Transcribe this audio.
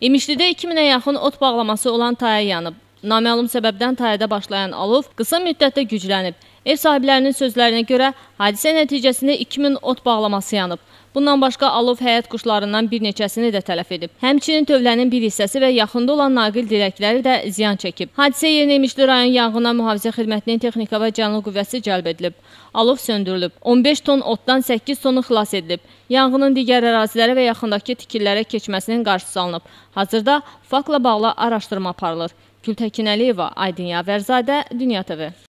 İmişlidə 2000-ə yaxın ot bağlaması olan taya yanıb. Naməlum səbəbdən tayada başlayan alov qısa müddətdə güclənib. Ev sahiblərinin sözlərinə görə hadisə nəticəsində 2000 ot bağlaması yanıb. Bundan başqa alov həyat quşlarından bir neçəsini də tələf edib. Həmçinin tövlənin bir hissəsi və yaxında olan naqil dirəkləri də ziyan çəkib. Hadisə yerinə İmişli rayon yanğına mühafizə xidmətinin texnika və canlı qüvvəsi cəlb edilib. Alov söndürülüb. 15 ton otdan 8 tonu xilas edilib. Yanğının digər ərazilərə və yaxındakı tikillərə keçməsinin qarşısı alınıb. Hazırda faktla bağlı araşdırma aparılır. Gültəkin Əliyeva, Aydin Yavərzadə, Dünya TV.